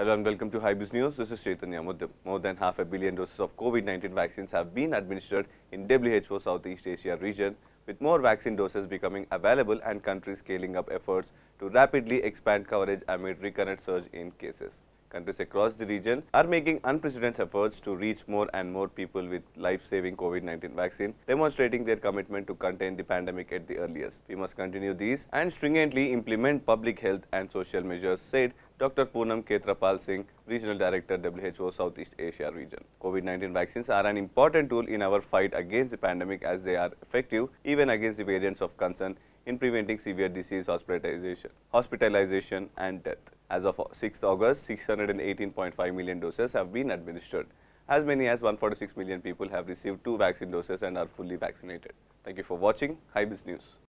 Hello and welcome to Hybris News. This is Chaitanya Muddam. More than half a billion doses of COVID-19 vaccines have been administered in WHO Southeast Asia region, with more vaccine doses becoming available and countries scaling up efforts to rapidly expand coverage amid recurrent surge in cases countries across the region are making unprecedented efforts to reach more and more people with life-saving COVID-19 vaccine, demonstrating their commitment to contain the pandemic at the earliest. We must continue these and stringently implement public health and social measures, said Dr. Poonam Ketrapal Singh, Regional Director, WHO Southeast Asia Region. COVID-19 vaccines are an important tool in our fight against the pandemic as they are effective even against the variants of concern in preventing severe disease hospitalization, hospitalization and death. As of 6th August, 618.5 million doses have been administered. As many as 146 million people have received two vaccine doses and are fully vaccinated. Thank you for watching. Biz News.